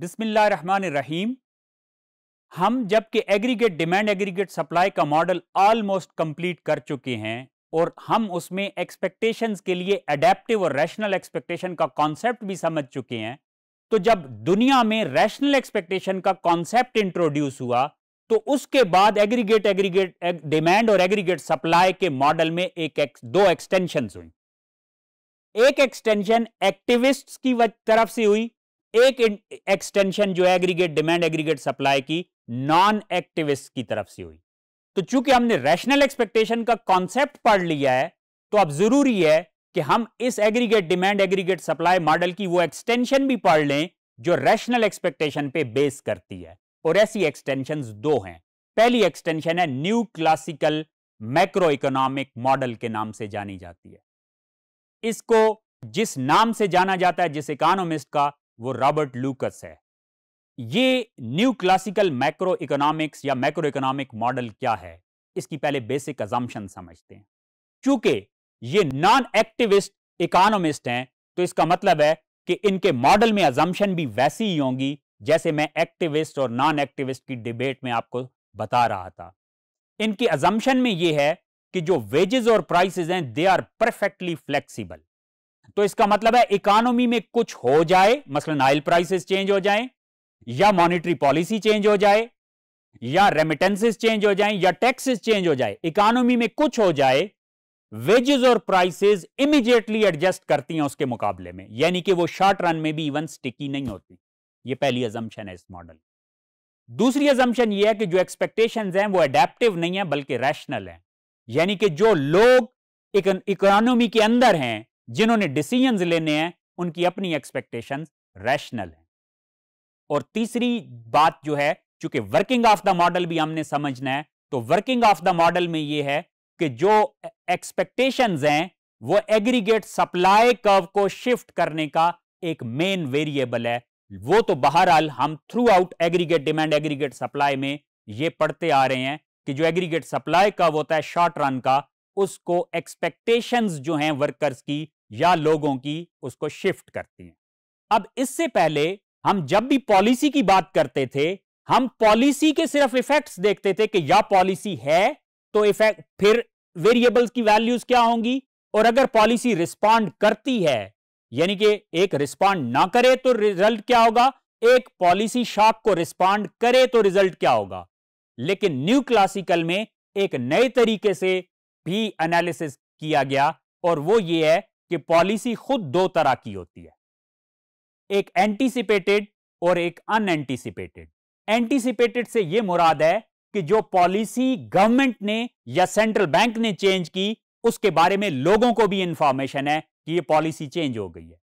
बिस्मिल्लाहमानिर्रहीम हम जबकि aggregate demand aggregate supply का मॉडल ऑलमोस्ट कंप्लीट कर चुके हैं और हम उसमें एक्सपेक्टेशंस के लिए अडेप्टिव और रैशनल एक्सपेक्टेशन का कॉन्सेप्ट भी समझ चुके हैं तो जब दुनिया में रैशनल एक्सपेक्टेशन का कॉन्सेप्ट इंट्रोड्यूस हुआ तो उसके बाद एग्रीगेट एग्रीगेट डिमांड और एग्रीगेट सप्लाई के मॉडल में एक, एक दो एक्सटेंशन हुई एक एक्सटेंशन एक्टिविस्ट्स की तरफ से हुई एक एक्सटेंशन जो है एग्रीगेट डिमांड एग्रीगेट सप्लाई की नॉन एक्टिविस्ट की तरफ से हुई तो चूंकि हमने रैशनल एक्सपेक्टेशन का कॉन्सेप्ट पढ़ लिया है तो अब जरूरी है कि हम इस aggregate demand aggregate supply model की वो एक्सटेंशन भी पढ़ लें जो रैशनल एक्सपेक्टेशन पे बेस करती है और ऐसी एक्सटेंशन दो हैं पहली एक्सटेंशन है new classical macro economic model के नाम से जानी जाती है इसको जिस नाम से जाना जाता है जिस इकोनॉमिस्ट का वो रॉबर्ट लूकस है ये न्यू क्लासिकल मैक्रो इकोनॉमिक्स या मैक्रो इकोनॉमिक मॉडल क्या है इसकी पहले बेसिक अजम्पन समझते हैं क्योंकि ये नॉन एक्टिविस्ट इकोनॉमिस्ट हैं तो इसका मतलब है कि इनके मॉडल में अजम्पन भी वैसी ही होंगी जैसे मैं एक्टिविस्ट और नॉन एक्टिविस्ट की डिबेट में आपको बता रहा था इनकी अजम्पन में यह है कि जो वेजेस और प्राइसेस हैं दे आर परफेक्टली फ्लेक्सिबल तो इसका मतलब है इकोनॉमी में कुछ हो जाए मसलन ऑयल प्राइसेस चेंज हो जाए या मॉनिटरी पॉलिसी चेंज हो जाए या रेमिटेंसेस चेंज हो जाए या टैक्सेस चेंज हो जाए इकोनॉमी में कुछ हो जाए वेजेस और प्राइसेस इमीडिएटली एडजस्ट करती हैं उसके मुकाबले में यानी कि वो शॉर्ट रन में भी इवन स्टिकी नहीं होती ये पहली एजम्पन है इस मॉडल दूसरी अजम्पन ये है कि जो एक्सपेक्टेशन हैं वो अडेप्टिव नहीं है बल्कि रैशनल है यानी कि जो लोग इकोनॉमी के अंदर हैं जिन्होंने डिसीजन लेने हैं उनकी अपनी एक्सपेक्टेशंस रैशनल हैं और तीसरी बात जो है चूंकि वर्किंग ऑफ द मॉडल भी हमने समझना है तो वर्किंग ऑफ द मॉडल में यह है कि जो एक्सपेक्टेशन हैं वो एग्रीगेट सप्लाई कर्व को शिफ्ट करने का एक मेन वेरिएबल है वो तो बहरहाल हम throughout aggregate demand aggregate supply में ये पढ़ते आ रहे हैं कि जो एग्रीगेट सप्लाई कर्व होता है शॉर्ट रन का उसको एक्सपेक्टेशंस जो हैं वर्कर्स की या लोगों की उसको शिफ्ट करती हैं अब इससे पहले हम जब भी पॉलिसी की बात करते थे हम पॉलिसी के सिर्फ इफेक्ट्स देखते थे कि या पॉलिसी है तो इफेक्ट फिर वेरिएबल्स की वैल्यूज क्या होंगी और अगर पॉलिसी रिस्पॉन्ड करती है यानी कि एक रिस्पॉन्ड ना करे तो रिजल्ट क्या होगा एक पॉलिसी शॉक को रिस्पॉन्ड करे तो रिजल्ट क्या होगा लेकिन न्यू क्लासिकल में एक नए तरीके से भी एनालिसिस किया गया और वो ये है कि पॉलिसी खुद दो तरह की होती है एक एंटीसिपेटेड और एक अनएंटीसिपेटेड एंटीसिपेटेड से ये मुराद है कि जो पॉलिसी गवर्नमेंट ने या सेंट्रल बैंक ने चेंज की उसके बारे में लोगों को भी इंफॉर्मेशन है कि यह पॉलिसी चेंज हो गई है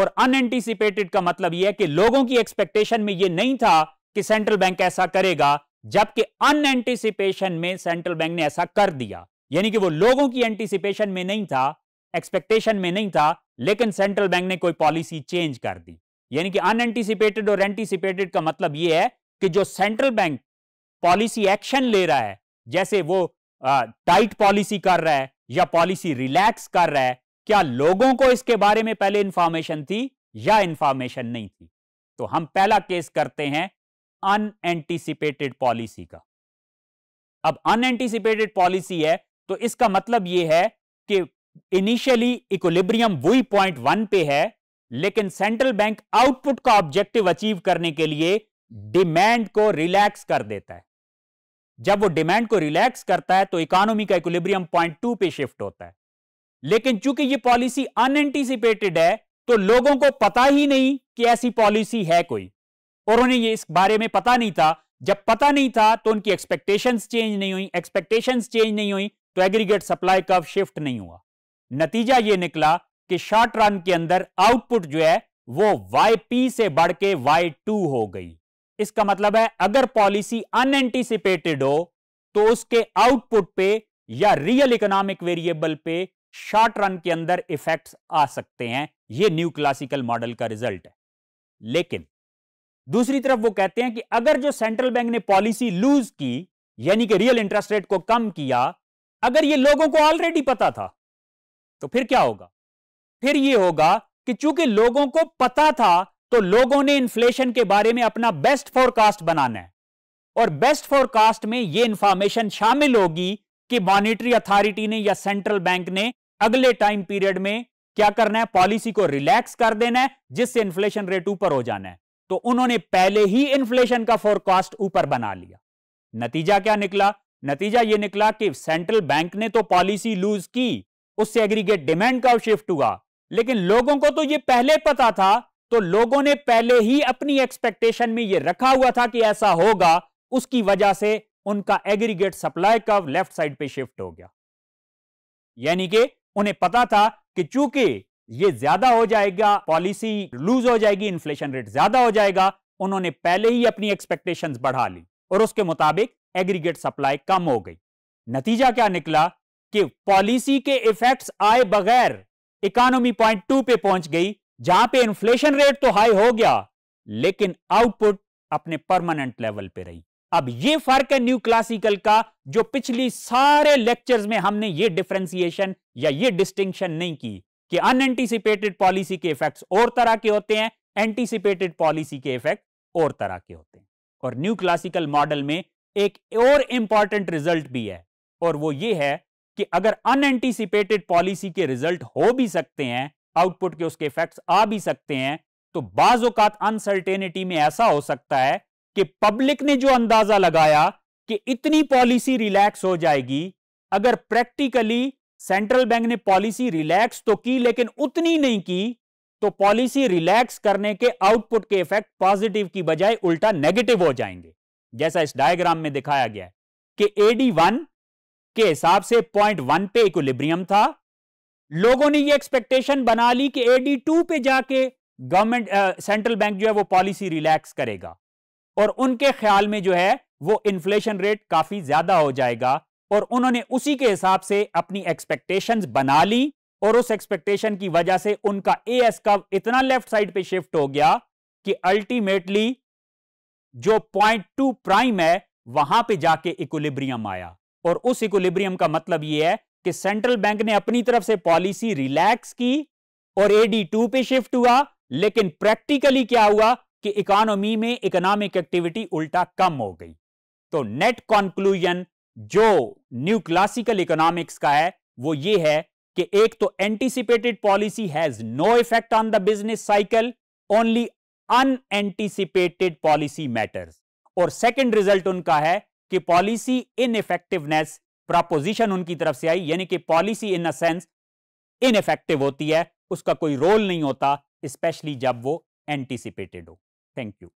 और अनएंटीसिपेटेड का मतलब यह है कि लोगों की एक्सपेक्टेशन में यह नहीं था कि सेंट्रल बैंक ऐसा करेगा जबकि अनएंटिसिपेशन में सेंट्रल बैंक ने ऐसा कर दिया यानी कि वो लोगों की एंटीसिपेशन में नहीं था एक्सपेक्टेशन में नहीं था लेकिन सेंट्रल बैंक ने कोई पॉलिसी चेंज कर दी यानी कि अनएंटीसिपेटेड और एंटीसिपेटेड का मतलब ये है कि जो सेंट्रल बैंक पॉलिसी एक्शन ले रहा है जैसे वो टाइट पॉलिसी कर रहा है या पॉलिसी रिलैक्स कर रहा है क्या लोगों को इसके बारे में पहले इंफॉर्मेशन थी या इंफॉर्मेशन नहीं थी तो हम पहला केस करते हैं अनएंटीसिपेटेड पॉलिसी का अब अनएंटीसिपेटेड पॉलिसी है तो इसका मतलब यह है कि इनिशियली इकोलिब्रियम वही पॉइंट वन पे है लेकिन सेंट्रल बैंक आउटपुट का ऑब्जेक्टिव अचीव करने के लिए डिमांड को रिलैक्स कर देता है जब वो डिमांड को रिलैक्स करता है तो इकोनॉमी का इक्विलिब्रियम पॉइंट टू पे शिफ्ट होता है लेकिन चूंकि ये पॉलिसी अनएंटिसिपेटेड है तो लोगों को पता ही नहीं कि ऐसी पॉलिसी है कोई और उन्हें ये इस बारे में पता नहीं था जब पता नहीं था तो उनकी एक्सपेक्टेशंस चेंज नहीं हुई एक्सपेक्टेशंस चेंज नहीं हुई तो एग्रीगेट सप्लाई कर्व शिफ्ट नहीं हुआ नतीजा यह निकला कि शॉर्ट रन के अंदर आउटपुट जो है वो वाई पी से बढ़ के वाई टू हो गई इसका मतलब है अगर पॉलिसी अनएंटिसिपेटेड हो तो उसके आउटपुट पे या रियल इकोनॉमिक वेरिएबल पे शॉर्ट रन के अंदर इफेक्ट्स आ सकते हैं ये न्यू क्लासिकल मॉडल का रिजल्ट है लेकिन दूसरी तरफ वो कहते हैं कि अगर जो सेंट्रल बैंक ने पॉलिसी लूज की यानी कि रियल इंटरेस्ट रेट को कम किया अगर ये लोगों को ऑलरेडी पता था तो फिर क्या होगा फिर ये होगा कि चूंकि लोगों को पता था तो लोगों ने इन्फ्लेशन के बारे में अपना बेस्ट फोरकास्ट बनाना है और बेस्ट फोरकास्ट में यह इंफॉर्मेशन शामिल होगी कि मॉनिटरी अथॉरिटी ने या सेंट्रल बैंक ने अगले टाइम पीरियड में क्या करना है पॉलिसी को रिलैक्स कर देना है जिससे इन्फ्लेशन रेट ऊपर हो जाना है तो उन्होंने पहले ही इन्फ्लेशन का फोरकास्ट ऊपर बना लिया नतीजा क्या निकला नतीजा ये निकला कि सेंट्रल बैंक ने तो पॉलिसी लूज की उससे एग्रीगेट डिमांड का शिफ्ट हुआ लेकिन लोगों को तो ये पहले पता था तो लोगों ने पहले ही अपनी एक्सपेक्टेशन में ये रखा हुआ था कि ऐसा होगा उसकी वजह से उनका aggregate supply curve left side पे शिफ्ट हो गया यानी कि उन्हें पता था कि चूंकि ये ज्यादा हो जाएगा पॉलिसी लूज हो जाएगी इन्फ्लेशन रेट ज्यादा हो जाएगा उन्होंने पहले ही अपनी एक्सपेक्टेशंस बढ़ा ली और उसके मुताबिक एग्रीगेट सप्लाई कम हो गई नतीजा क्या निकला कि पॉलिसी के इफेक्ट्स आए बगैर इकोनॉमी पॉइंट टू पे पहुंच गई जहां पे इन्फ्लेशन रेट तो हाई हो गया लेकिन आउटपुट अपने परमानेंट लेवल पे रही अब ये फर्क है न्यू क्लासिकल का जो पिछली सारे लेक्चर्स में हमने ये डिफ्रेंसिएशन या ये डिस्टिंक्शन नहीं की कि अनएंटिसिपेटेड पॉलिसी के इफेक्ट्स और तरह के होते हैं एंटिसिपेटेड पॉलिसी के इफेक्ट और तरह के होते हैं और न्यू क्लासिकल मॉडल में एक और इंपॉर्टेंट रिजल्ट भी है और वो ये है कि अगर अनएंटिसिपेटेड पॉलिसी के रिजल्ट हो भी सकते हैं आउटपुट के उसके इफेक्ट्स आ भी सकते हैं तो बाजात अनसर्टेनिटी में ऐसा हो सकता है कि पब्लिक ने जो अंदाजा लगाया कि इतनी पॉलिसी रिलैक्स हो जाएगी अगर प्रैक्टिकली सेंट्रल बैंक ने पॉलिसी रिलैक्स तो की लेकिन उतनी नहीं की तो पॉलिसी रिलैक्स करने के आउटपुट के इफेक्ट पॉजिटिव की बजाय उल्टा नेगेटिव हो जाएंगे जैसा इस डायग्राम में दिखाया गया है कि एडी वन के हिसाब से पॉइंट वन पे इक्विलिब्रियम था लोगों ने ये एक्सपेक्टेशन बना ली कि एडी टू पे जाके गवर्नमेंट सेंट्रल बैंक जो है वो पॉलिसी रिलैक्स करेगा और उनके ख्याल में जो है वो इन्फ्लेशन रेट काफी ज्यादा हो जाएगा और उन्होंने उसी के हिसाब से अपनी एक्सपेक्टेशंस बना ली और उस एक्सपेक्टेशन की वजह से उनका ए एस कर्व इतना लेफ्ट साइड पे शिफ्ट हो गया कि अल्टीमेटली जो पॉइंट टू प्राइम है वहां पे जाके इक्विलिब्रियम आया और उस इक्विलिब्रियम का मतलब यह है कि सेंट्रल बैंक ने अपनी तरफ से पॉलिसी रिलैक्स की और एडी टू पे शिफ्ट हुआ लेकिन प्रैक्टिकली क्या हुआ कि इकोनॉमी में इकोनॉमिक एक्टिविटी उल्टा कम हो गई तो नेट कॉन्क्लूजन जो न्यू क्लासिकल इकोनॉमिक्स का है वो ये है कि एक तो anticipated policy has no effect on the business cycle only unanticipated policy matters और सेकंड रिजल्ट उनका है कि पॉलिसी इन इफेक्टिवनेस प्रपोजिशन उनकी तरफ से आई यानी कि policy in a sense ineffective होती है उसका कोई रोल नहीं होता स्पेशली जब वो एंटीसिपेटेड हो थैंक यू